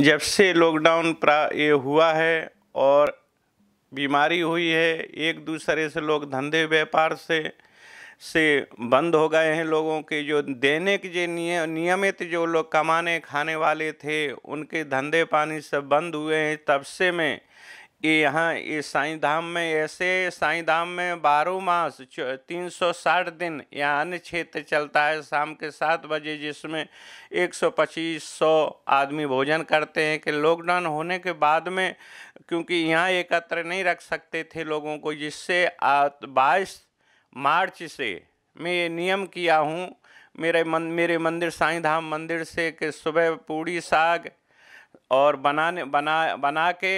जब से लॉकडाउन प्रा ये हुआ है और बीमारी हुई है एक दूसरे से लोग धंधे व्यापार से से बंद हो गए हैं लोगों के जो देने के जो नियमित जो लोग कमाने खाने वाले थे उनके धंधे पानी सब बंद हुए हैं तब से मैं ये यहाँ ये साईं धाम में ऐसे साईं धाम में बारह मास तीन सौ साठ दिन यहाँ अन्य क्षेत्र चलता है शाम के सात बजे जिसमें एक सौ पच्चीस सौ आदमी भोजन करते हैं कि लॉकडाउन होने के बाद में क्योंकि यहाँ एकत्र नहीं रख सकते थे लोगों को जिससे बाईस मार्च से मैं ये नियम किया हूँ मेरे मन मेरे मंदिर साईं धाम मंदिर से कि सुबह पूड़ी साग और बनाने बना बना के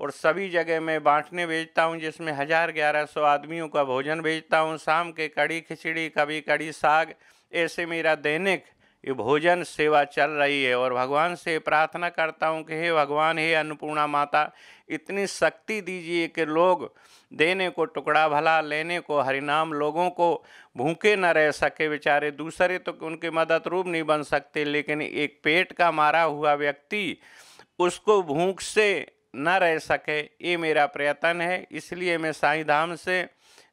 और सभी जगह मैं बांटने भेजता हूँ जिसमें हज़ार ग्यारह सौ आदमियों का भोजन भेजता हूँ शाम के कड़ी खिचड़ी कभी कड़ी साग ऐसे मेरा दैनिक ये भोजन सेवा चल रही है और भगवान से प्रार्थना करता हूँ कि हे भगवान हे अन्नपूर्णा माता इतनी शक्ति दीजिए कि लोग देने को टुकड़ा भला लेने को हरिनाम लोगों को भूखे न रह सके बेचारे दूसरे तो उनके मदद रूप नहीं बन सकते लेकिन एक पेट का मारा हुआ व्यक्ति उसको भूख से न रह सके ये मेरा प्रयत्न है इसलिए मैं साईं धाम से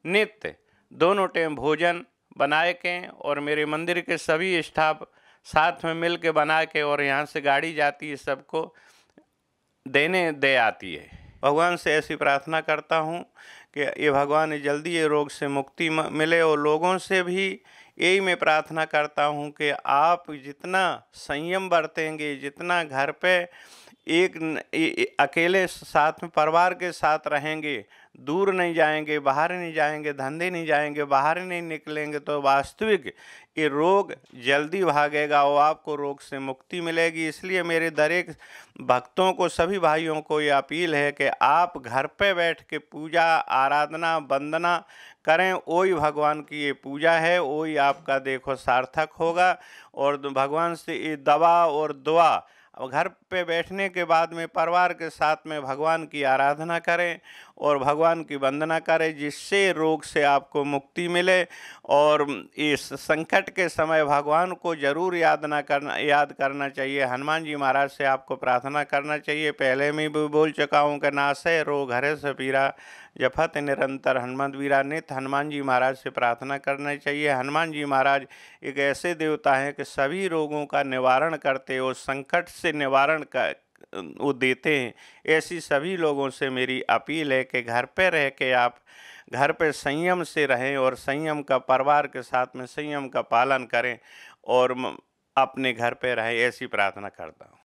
नित्य दोनों टाइम भोजन बनाए के और मेरे मंदिर के सभी स्टाफ साथ में मिल के बना के और यहाँ से गाड़ी जाती है सबको देने दे आती है भगवान से ऐसी प्रार्थना करता हूँ कि ये भगवान जल्दी ये रोग से मुक्ति मिले और लोगों से भी यही मैं प्रार्थना करता हूँ कि आप जितना संयम बरतेंगे जितना घर पे एक अकेले साथ में परिवार के साथ रहेंगे दूर नहीं जाएंगे बाहर नहीं जाएंगे धंधे नहीं जाएंगे बाहर नहीं निकलेंगे तो वास्तविक ये रोग जल्दी भागेगा और आपको रोग से मुक्ति मिलेगी इसलिए मेरे दरेक भक्तों को सभी भाइयों को ये अपील है कि आप घर पे बैठ के पूजा आराधना वंदना करें वही भगवान की ये पूजा है वही आपका देखो सार्थक होगा और भगवान से ये दवा और दुआ अब घर पे बैठने के बाद में परिवार के साथ में भगवान की आराधना करें और भगवान की वंदना करें जिससे रोग से आपको मुक्ति मिले और इस संकट के समय भगवान को जरूर याद ना करना याद करना चाहिए हनुमान जी महाराज से आपको प्रार्थना करना चाहिए पहले में भी बोल चुका हूँ कि नासे रोग हरे से पीरा जफत निरंतर हनुमत वीरा नित हनुमान जी महाराज से प्रार्थना करना चाहिए हनुमान जी महाराज एक ऐसे देवता हैं कि सभी रोगों का निवारण करते और संकट से से निवारण का वो देते हैं ऐसी सभी लोगों से मेरी अपील है कि घर पे रह के आप घर पे संयम से रहें और संयम का परिवार के साथ में संयम का पालन करें और अपने घर पे रहें ऐसी प्रार्थना करता हूँ